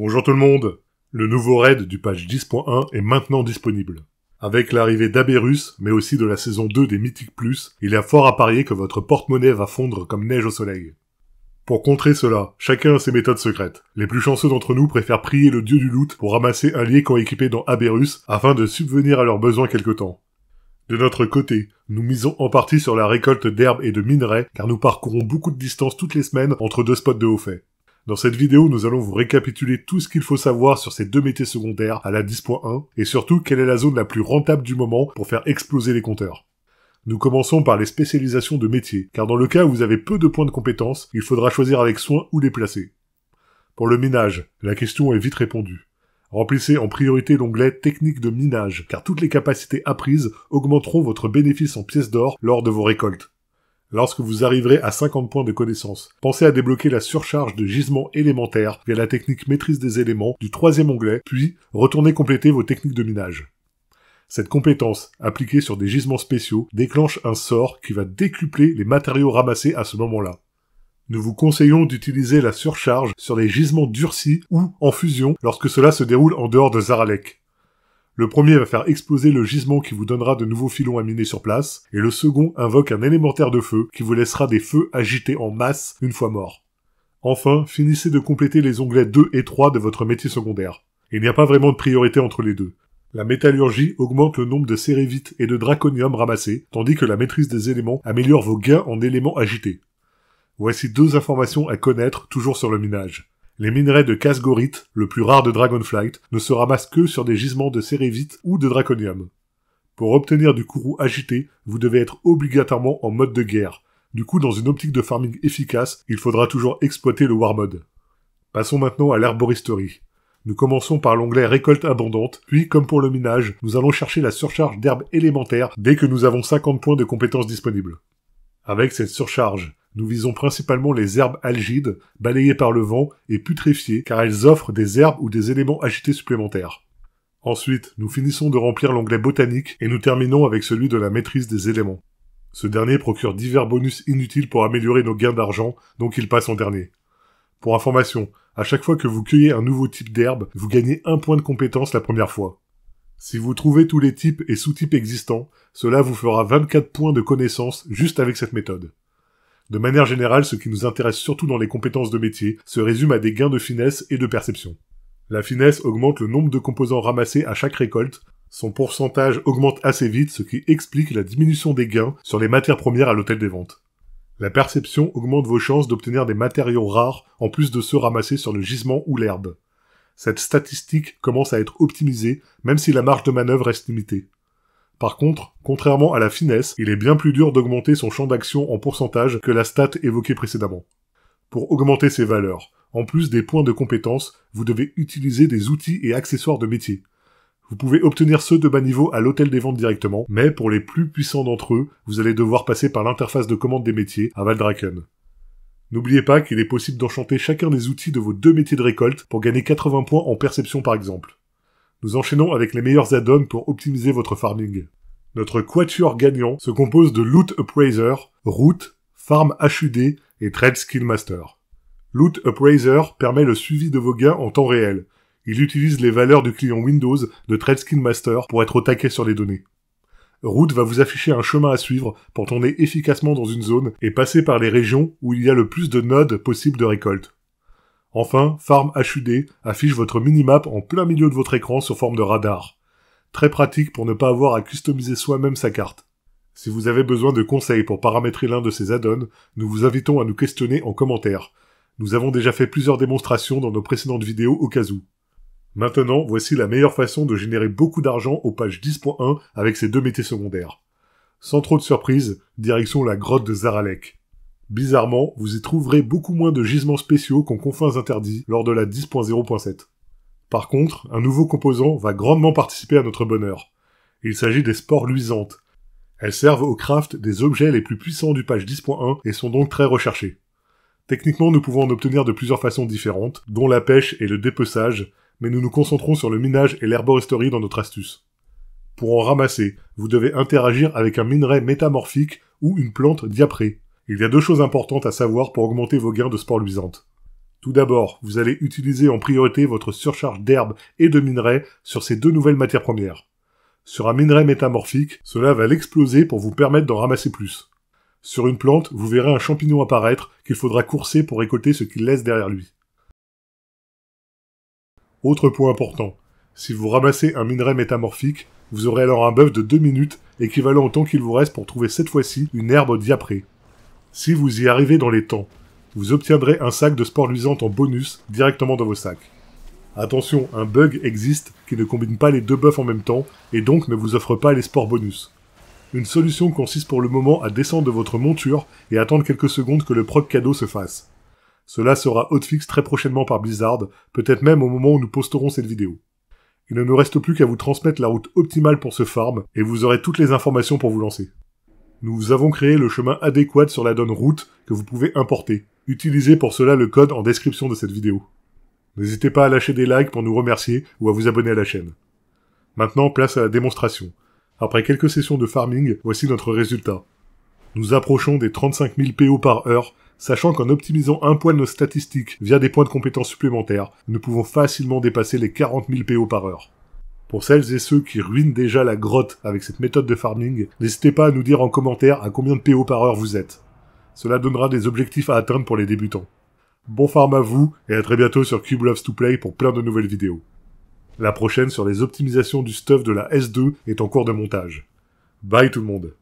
Bonjour tout le monde Le nouveau raid du patch 10.1 est maintenant disponible. Avec l'arrivée d'Aberus, mais aussi de la saison 2 des Mythic+, Plus, il est fort à parier que votre porte-monnaie va fondre comme neige au soleil. Pour contrer cela, chacun a ses méthodes secrètes. Les plus chanceux d'entre nous préfèrent prier le dieu du loot pour ramasser un lier équipé dans Aberus afin de subvenir à leurs besoins quelque temps. De notre côté, nous misons en partie sur la récolte d'herbes et de minerais car nous parcourons beaucoup de distance toutes les semaines entre deux spots de haut fait. Dans cette vidéo, nous allons vous récapituler tout ce qu'il faut savoir sur ces deux métiers secondaires à la 10.1 et surtout quelle est la zone la plus rentable du moment pour faire exploser les compteurs. Nous commençons par les spécialisations de métiers, car dans le cas où vous avez peu de points de compétence, il faudra choisir avec soin où les placer. Pour le minage, la question est vite répondue. Remplissez en priorité l'onglet Technique de minage, car toutes les capacités apprises augmenteront votre bénéfice en pièces d'or lors de vos récoltes lorsque vous arriverez à 50 points de connaissance. Pensez à débloquer la surcharge de gisements élémentaires via la technique maîtrise des éléments du troisième onglet, puis retournez compléter vos techniques de minage. Cette compétence, appliquée sur des gisements spéciaux, déclenche un sort qui va décupler les matériaux ramassés à ce moment-là. Nous vous conseillons d'utiliser la surcharge sur les gisements durcis ou en fusion lorsque cela se déroule en dehors de Zaralek. Le premier va faire exploser le gisement qui vous donnera de nouveaux filons à miner sur place, et le second invoque un élémentaire de feu qui vous laissera des feux agités en masse une fois mort. Enfin, finissez de compléter les onglets 2 et 3 de votre métier secondaire. Il n'y a pas vraiment de priorité entre les deux. La métallurgie augmente le nombre de cérévites et de draconium ramassés, tandis que la maîtrise des éléments améliore vos gains en éléments agités. Voici deux informations à connaître toujours sur le minage. Les minerais de casgorite, le plus rare de Dragonflight, ne se ramassent que sur des gisements de cérévite ou de draconium. Pour obtenir du courroux agité, vous devez être obligatoirement en mode de guerre. Du coup, dans une optique de farming efficace, il faudra toujours exploiter le war mode. Passons maintenant à l'herboristerie. Nous commençons par l'onglet récolte abondante, puis, comme pour le minage, nous allons chercher la surcharge d'herbes élémentaires dès que nous avons 50 points de compétences disponibles. Avec cette surcharge, nous visons principalement les herbes algides, balayées par le vent et putréfiées car elles offrent des herbes ou des éléments agités supplémentaires. Ensuite, nous finissons de remplir l'onglet botanique et nous terminons avec celui de la maîtrise des éléments. Ce dernier procure divers bonus inutiles pour améliorer nos gains d'argent, donc il passe en dernier. Pour information, à chaque fois que vous cueillez un nouveau type d'herbe, vous gagnez un point de compétence la première fois. Si vous trouvez tous les types et sous-types existants, cela vous fera 24 points de connaissance juste avec cette méthode. De manière générale, ce qui nous intéresse surtout dans les compétences de métier se résume à des gains de finesse et de perception. La finesse augmente le nombre de composants ramassés à chaque récolte, son pourcentage augmente assez vite, ce qui explique la diminution des gains sur les matières premières à l'hôtel des ventes. La perception augmente vos chances d'obtenir des matériaux rares en plus de ceux ramassés sur le gisement ou l'herbe. Cette statistique commence à être optimisée, même si la marge de manœuvre reste limitée. Par contre, contrairement à la finesse, il est bien plus dur d'augmenter son champ d'action en pourcentage que la stat évoquée précédemment. Pour augmenter ses valeurs, en plus des points de compétence, vous devez utiliser des outils et accessoires de métier. Vous pouvez obtenir ceux de bas niveau à l'hôtel des ventes directement, mais pour les plus puissants d'entre eux, vous allez devoir passer par l'interface de commande des métiers à Valdraken. N'oubliez pas qu'il est possible d'enchanter chacun des outils de vos deux métiers de récolte pour gagner 80 points en perception par exemple. Nous enchaînons avec les meilleurs add-ons pour optimiser votre farming. Notre quatuor gagnant se compose de Loot Appraiser, Root, Farm HUD et Trade Skill Master. Loot Appraiser permet le suivi de vos gains en temps réel. Il utilise les valeurs du client Windows de Trade Skill Master pour être au taquet sur les données. Root va vous afficher un chemin à suivre pour tourner efficacement dans une zone et passer par les régions où il y a le plus de nodes possibles de récolte. Enfin, Farm HUD affiche votre minimap en plein milieu de votre écran sous forme de radar. Très pratique pour ne pas avoir à customiser soi-même sa carte. Si vous avez besoin de conseils pour paramétrer l'un de ces add-ons, nous vous invitons à nous questionner en commentaire. Nous avons déjà fait plusieurs démonstrations dans nos précédentes vidéos au cas où. Maintenant, voici la meilleure façon de générer beaucoup d'argent aux pages 10.1 avec ces deux métiers secondaires. Sans trop de surprise, direction la grotte de Zaralek. Bizarrement, vous y trouverez beaucoup moins de gisements spéciaux qu'en confins interdits lors de la 10.0.7. Par contre, un nouveau composant va grandement participer à notre bonheur. Il s'agit des spores luisantes. Elles servent au craft des objets les plus puissants du page 10.1 et sont donc très recherchées. Techniquement, nous pouvons en obtenir de plusieurs façons différentes, dont la pêche et le dépeçage, mais nous nous concentrons sur le minage et l'herboristerie dans notre astuce. Pour en ramasser, vous devez interagir avec un minerai métamorphique ou une plante diaprée. Il y a deux choses importantes à savoir pour augmenter vos gains de sport luisante. Tout d'abord, vous allez utiliser en priorité votre surcharge d'herbe et de minerais sur ces deux nouvelles matières premières. Sur un minerai métamorphique, cela va l'exploser pour vous permettre d'en ramasser plus. Sur une plante, vous verrez un champignon apparaître qu'il faudra courser pour récolter ce qu'il laisse derrière lui. Autre point important, si vous ramassez un minerai métamorphique, vous aurez alors un buff de 2 minutes équivalent au temps qu'il vous reste pour trouver cette fois-ci une herbe diaprée. Si vous y arrivez dans les temps, vous obtiendrez un sac de sport luisant en bonus directement dans vos sacs. Attention, un bug existe qui ne combine pas les deux buffs en même temps et donc ne vous offre pas les sports bonus. Une solution consiste pour le moment à descendre de votre monture et attendre quelques secondes que le proc cadeau se fasse. Cela sera hotfix très prochainement par Blizzard, peut-être même au moment où nous posterons cette vidéo. Il ne nous reste plus qu'à vous transmettre la route optimale pour ce farm et vous aurez toutes les informations pour vous lancer. Nous vous avons créé le chemin adéquat sur la donne route que vous pouvez importer. Utilisez pour cela le code en description de cette vidéo. N'hésitez pas à lâcher des likes pour nous remercier ou à vous abonner à la chaîne. Maintenant, place à la démonstration. Après quelques sessions de farming, voici notre résultat. Nous approchons des 35 000 PO par heure, sachant qu'en optimisant un point de nos statistiques via des points de compétences supplémentaires, nous pouvons facilement dépasser les 40 000 PO par heure. Pour celles et ceux qui ruinent déjà la grotte avec cette méthode de farming, n'hésitez pas à nous dire en commentaire à combien de PO par heure vous êtes. Cela donnera des objectifs à atteindre pour les débutants. Bon farm à vous, et à très bientôt sur Cube Loves to Play pour plein de nouvelles vidéos. La prochaine sur les optimisations du stuff de la S2 est en cours de montage. Bye tout le monde